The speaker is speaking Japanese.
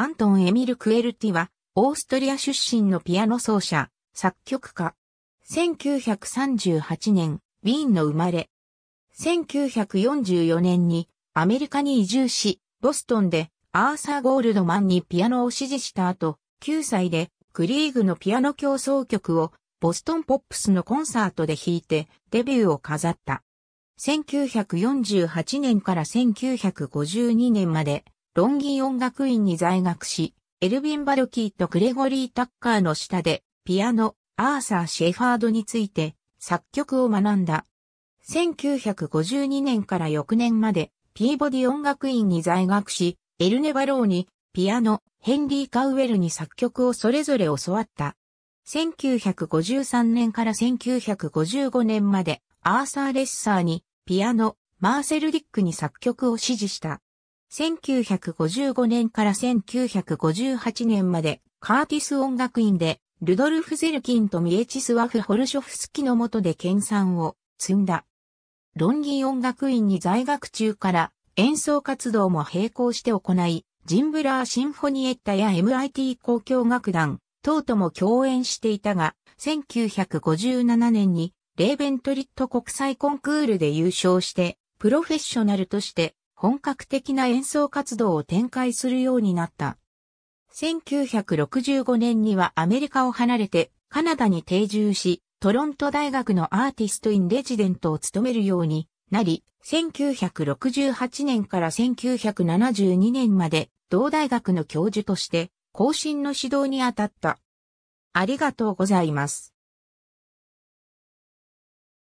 アントン・エミル・クエルティは、オーストリア出身のピアノ奏者、作曲家。1938年、ウィーンの生まれ。1944年にアメリカに移住し、ボストンでアーサー・ゴールドマンにピアノを指示した後、9歳でクリーグのピアノ競争曲をボストンポップスのコンサートで弾いてデビューを飾った。1948年から1952年までロンギー音楽院に在学し、エルヴィン・バルキーとグレゴリー・タッカーの下で、ピアノ、アーサー・シェファードについて、作曲を学んだ。1952年から翌年まで、ピーボディ音楽院に在学し、エルネバローに、ピアノ、ヘンリー・カウエルに作曲をそれぞれ教わった。1953年から1955年まで、アーサー・レッサーに、ピアノ、マーセル・ディックに作曲を指示した。1955年から1958年までカーティス音楽院でルドルフ・ゼルキンとミエチスワフ・ホルショフスキの下で研鑽を積んだ。ロンギー音楽院に在学中から演奏活動も並行して行い、ジンブラー・シンフォニエッタや MIT 公共楽団、等とも共演していたが、1957年にレーベントリット国際コンクールで優勝して、プロフェッショナルとして本格的な演奏活動を展開するようになった。1965年にはアメリカを離れてカナダに定住し、トロント大学のアーティストインレジデントを務めるようになり、1968年から1972年まで同大学の教授として後進の指導に当たった。ありがとうございます。